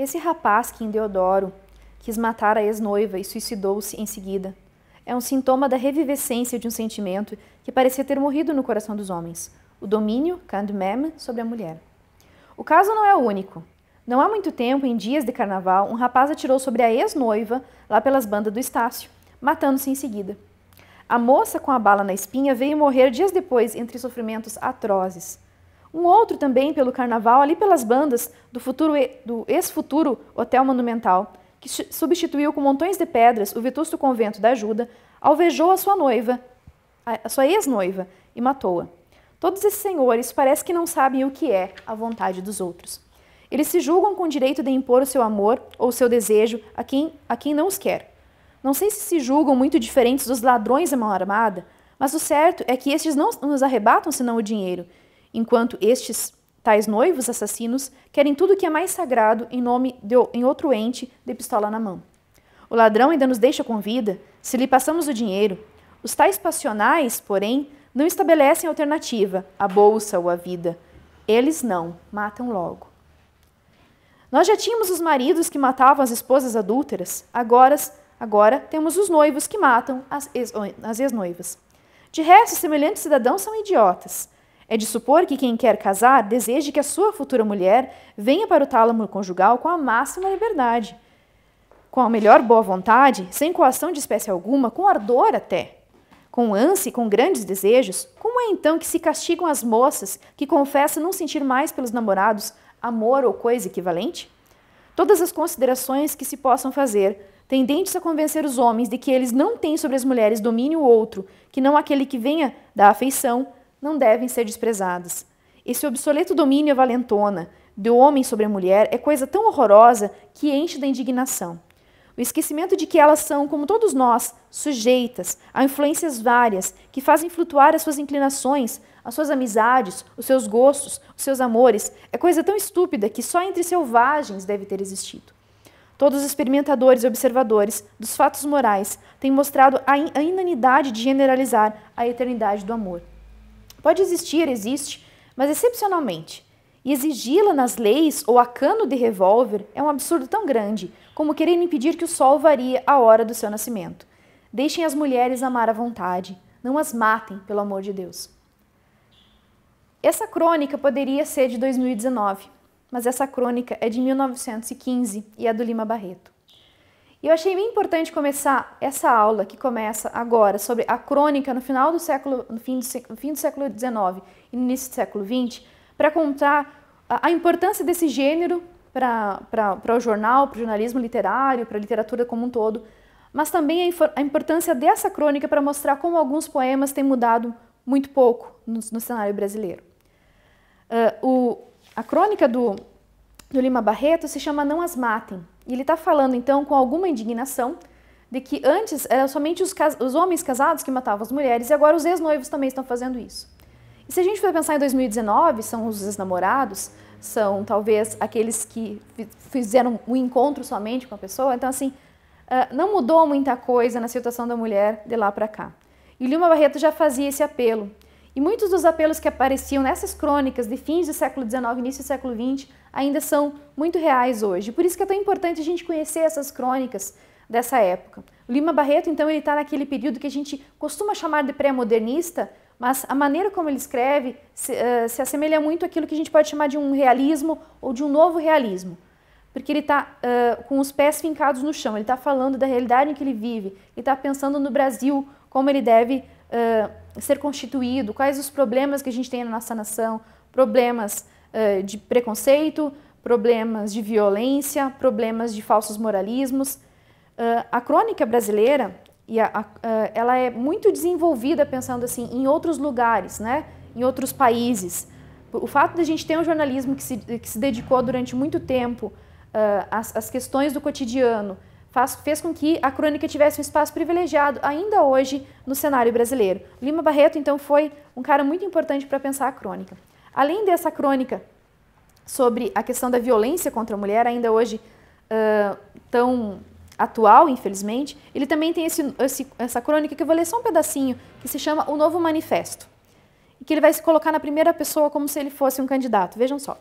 Esse rapaz que em Deodoro quis matar a ex-noiva e suicidou-se em seguida é um sintoma da revivescência de um sentimento que parecia ter morrido no coração dos homens, o domínio, quand même, sobre a mulher. O caso não é o único. Não há muito tempo, em dias de carnaval, um rapaz atirou sobre a ex-noiva lá pelas bandas do Estácio, matando-se em seguida. A moça com a bala na espinha veio morrer dias depois entre sofrimentos atrozes. Um outro também pelo carnaval, ali pelas bandas do, futuro, do ex-futuro Hotel Monumental, que substituiu com montões de pedras o vetusto convento da ajuda, alvejou a sua noiva, a sua ex-noiva, e matou-a. Todos esses senhores parece que não sabem o que é a vontade dos outros. Eles se julgam com o direito de impor o seu amor ou o seu desejo a quem, a quem não os quer. Não sei se se julgam muito diferentes dos ladrões da mão armada, mas o certo é que estes não nos arrebatam senão o dinheiro, enquanto estes tais noivos assassinos querem tudo que é mais sagrado em nome de, em outro ente de pistola na mão. O ladrão ainda nos deixa com vida se lhe passamos o dinheiro. Os tais passionais, porém, não estabelecem alternativa, a bolsa ou a vida. Eles não, matam logo. Nós já tínhamos os maridos que matavam as esposas adúlteras, agora, agora temos os noivos que matam as ex-noivas. De resto, semelhantes cidadãos são idiotas. É de supor que quem quer casar deseje que a sua futura mulher venha para o tálamo conjugal com a máxima liberdade, com a melhor boa vontade, sem coação de espécie alguma, com ardor até, com ânsia e com grandes desejos. Como é então que se castigam as moças que confessam não sentir mais pelos namorados amor ou coisa equivalente? Todas as considerações que se possam fazer tendentes a convencer os homens de que eles não têm sobre as mulheres domínio outro, que não aquele que venha da afeição, não devem ser desprezadas. Esse obsoleto domínio é valentona do homem sobre a mulher é coisa tão horrorosa que enche da indignação. O esquecimento de que elas são, como todos nós, sujeitas a influências várias que fazem flutuar as suas inclinações, as suas amizades, os seus gostos, os seus amores, é coisa tão estúpida que só entre selvagens deve ter existido. Todos os experimentadores e observadores dos fatos morais têm mostrado a inanidade de generalizar a eternidade do amor. Pode existir, existe, mas excepcionalmente. E exigi-la nas leis ou a cano de revólver é um absurdo tão grande como querer impedir que o sol varie a hora do seu nascimento. Deixem as mulheres amar à vontade, não as matem, pelo amor de Deus. Essa crônica poderia ser de 2019, mas essa crônica é de 1915 e é do Lima Barreto. E eu achei bem importante começar essa aula que começa agora sobre a crônica no final do século, no fim do, no fim do século XIX e no início do século XX, para contar a, a, importância desse gênero para o jornal, para o jornalismo literário, para a literatura como um todo, mas também a, a importância dessa crônica para mostrar como alguns poemas têm mudado muito pouco no, no cenário brasileiro. Uh, o, a crônica do, do Lima Barreto se chama Não As Matem, e ele está falando então com alguma indignação de que antes eram somente os, os homens casados que matavam as mulheres e agora os ex-noivos também estão fazendo isso. E se a gente for pensar em 2019, são os ex-namorados, são talvez aqueles que fizeram um encontro somente com a pessoa. Então, assim, ah, não mudou muita coisa na situação da mulher de lá para cá. E Lima Barreto já fazia esse apelo. E muitos dos apelos que apareciam nessas crônicas de fins do século XIX, início do século XX, ainda são muito reais hoje. Por isso que é tão importante a gente conhecer essas crônicas dessa época. O Lima Barreto, então, ele está naquele período que a gente costuma chamar de pré-modernista, mas a maneira como ele escreve se, uh, se, assemelha muito àquilo que a gente pode chamar de um realismo ou de um novo realismo, porque ele está uh, eh, com os pés fincados no chão, ele está falando da realidade em que ele vive, ele está pensando no Brasil, como ele deve uh, ser constituído, quais os problemas que a gente tem na nossa nação, problemas uh, de preconceito, problemas de violência, problemas de falsos moralismos. Uh, a crônica brasileira, e a, a, uh, ela é muito desenvolvida pensando assim em outros lugares, né? Em outros países. O fato de a gente ter um jornalismo que se, que se dedicou durante muito tempo às, às questões do cotidiano, faz, fez com que a crônica tivesse um espaço privilegiado ainda hoje no cenário brasileiro. Lima Barreto, então, foi um cara muito importante para pensar a crônica. Além dessa crônica sobre a questão da violência contra a mulher, ainda hoje uh, tão atual, infelizmente, ele também tem esse, esse, essa crônica que eu vou ler só um pedacinho, que se chama O Novo Manifesto, e que ele vai se colocar na primeira pessoa como se ele fosse um candidato. Vejam só.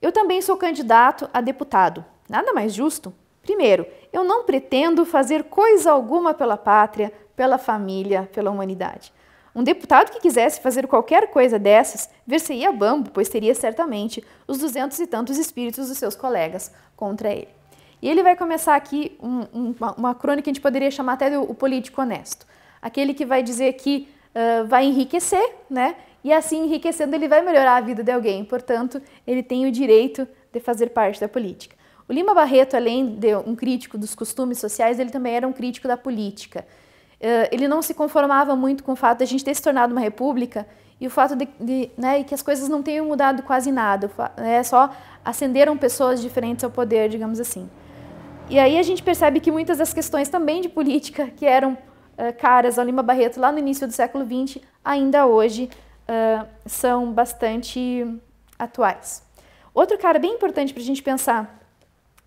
Eu também sou candidato a deputado. Nada mais justo Primeiro, eu não pretendo fazer coisa alguma pela pátria, pela família, pela humanidade. Um deputado que quisesse fazer qualquer coisa dessas ver-se-ia bambo, pois teria certamente os duzentos e tantos espíritos dos seus colegas contra ele. E ele vai começar aqui um, um, uma, uma, crônica que a gente poderia chamar até de o político honesto. Aquele que vai dizer que uh, vai enriquecer, né? E assim, enriquecendo, ele vai melhorar a vida de alguém. Portanto, ele tem o direito de fazer parte da política. O Lima Barreto, além de um crítico dos costumes sociais, ele também era um crítico da política. Eh, ele não se conformava muito com o fato de a gente ter se tornado uma república e o fato de, de né, que as coisas não tenham mudado quase nada, né, só ascenderam pessoas diferentes ao poder, digamos assim. E aí a gente percebe que muitas das questões também de política que eram uh, caras ao Lima Barreto lá no início do século XX, ainda hoje uh, são bastante atuais. Outro cara bem importante para a gente pensar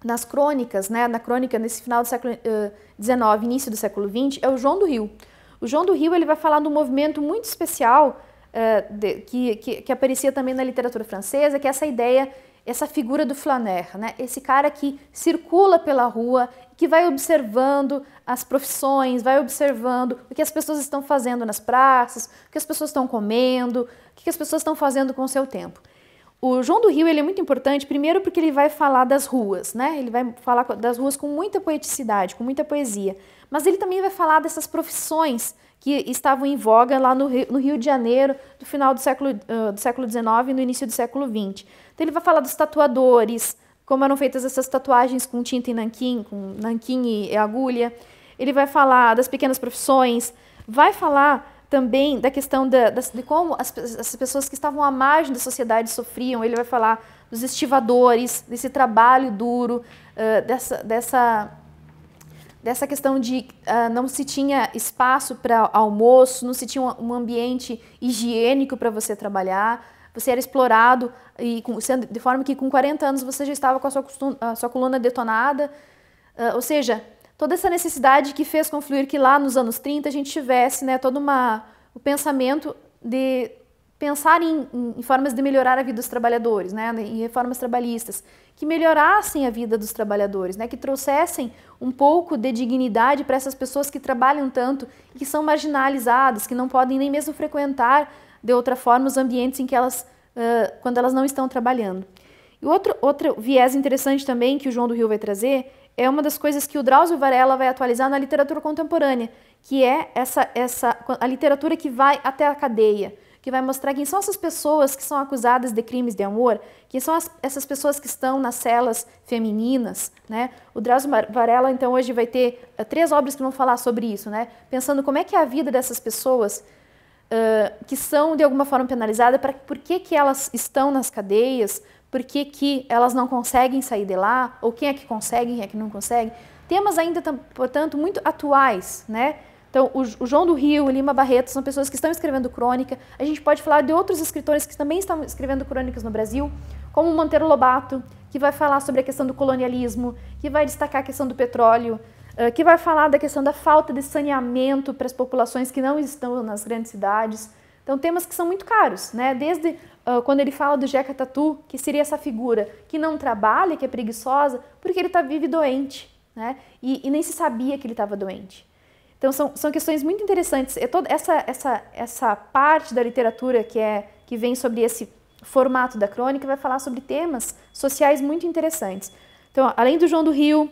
nas crônicas, né, na crônica nesse final do século XIX, uh, eh, início do século XX, é o João do Rio. O João do Rio ele vai falar de um movimento muito especial uh, de, que, que, que, aparecia também na literatura francesa, que é essa ideia, essa figura do flaner, né, esse cara que circula pela rua, que vai observando as profissões, vai observando o que as pessoas estão fazendo nas praças, o que as pessoas estão comendo, o que as pessoas estão fazendo com o seu tempo. O João do Rio ele é muito importante, primeiro porque ele vai falar das ruas, né? Ele vai falar das ruas com muita poeticidade, com muita poesia. Mas ele também vai falar dessas profissões que estavam em voga lá no Rio, no Rio de Janeiro do final do século, uh, do século XIX e no início do século XX. Então ele vai falar dos tatuadores, como eram feitas essas tatuagens com tinta e nanquim, com nanquim e agulha. Ele vai falar das pequenas profissões, vai falar também da questão da, da, de como as, as, pessoas que estavam à margem da sociedade sofriam. Ele vai falar dos estivadores, desse trabalho duro, uh, dessa, dessa, dessa questão de uh, não se tinha espaço para almoço, não se tinha um, um ambiente higiênico para você trabalhar. Você era explorado e com, sendo, de forma que com 40 anos você já estava com a sua, a sua coluna detonada. Uh, ou seja, toda essa necessidade que fez confluir que lá nos anos 30 a gente tivesse né, todo uma, o pensamento de pensar em, em, formas de melhorar a vida dos trabalhadores, né, em reformas trabalhistas, que melhorassem a vida dos trabalhadores, né, que trouxessem um pouco de dignidade para essas pessoas que trabalham tanto, que são marginalizadas, que não podem nem mesmo frequentar de outra forma os ambientes em que elas, uh, quando elas não estão trabalhando. E outro, outro viés interessante também que o João do Rio vai trazer é uma das coisas que o Drauzio Varela vai atualizar na literatura contemporânea, que é essa, essa a literatura que vai até a cadeia, que vai mostrar quem são essas pessoas que são acusadas de crimes de amor, quem são as, essas pessoas que estão nas celas femininas, né? O Drauzio Varela então hoje vai ter eh, três obras que vão falar sobre isso, né? Pensando como é que é a vida dessas pessoas uh, que são de alguma forma penalizadas, para por que que elas estão nas cadeias, por que, que elas não conseguem sair de lá, ou quem é que consegue, quem é que não consegue. Temas ainda, portanto, muito atuais, né? Então, o João do Rio, o Lima Barreto são pessoas que estão escrevendo crônica. A gente pode falar de outros escritores que também estão escrevendo crônicas no Brasil, como Monteiro Lobato, que vai falar sobre a questão do colonialismo, que vai destacar a questão do petróleo, eh, que vai falar da questão da falta de saneamento para as populações que não estão nas grandes cidades. Então temas que são muito caros, né? Desde uh, quando ele fala do Jeca Tatu, que seria essa figura que não trabalha, que é preguiçosa, porque ele tá, vive doente, né? E, e nem se sabia que ele estava doente. Então são, são questões muito interessantes. É toda essa, essa, essa parte da literatura que, é, que vem sobre esse formato da crônica vai falar sobre temas sociais muito interessantes. Então, além do João do Rio,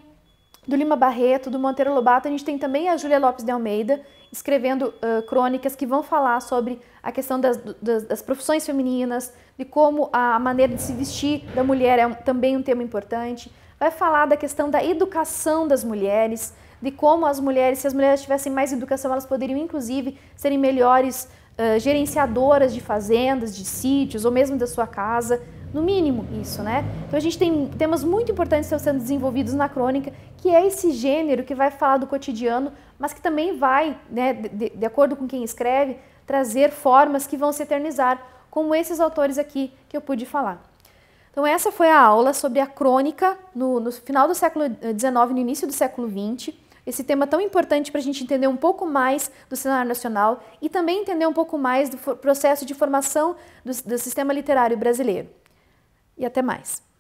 do Lima Barreto, do Monteiro Lobato, a gente tem também a Júlia Lopes de Almeida escrevendo uh, crônicas que vão falar sobre a questão das, das, das, profissões femininas, de como a maneira de se vestir da mulher é um, também um tema importante. Vai falar da questão da educação das mulheres, de como as mulheres, se as mulheres tivessem mais educação, elas poderiam inclusive serem melhores uh, gerenciadoras de fazendas, de sítios ou mesmo da sua casa. No mínimo, isso, né? Então a gente tem temas muito importantes que estão sendo desenvolvidos na crônica, que é esse gênero que vai falar do cotidiano, mas que também vai, né, de, de acordo com quem escreve, trazer formas que vão se eternizar, como esses autores aqui que eu pude falar. Então essa foi a aula sobre a crônica no, no final do século XIX, eh, no início do século XX esse tema tão importante para a gente entender um pouco mais do cenário nacional e também entender um pouco mais do processo de formação do, do sistema literário brasileiro e até mais.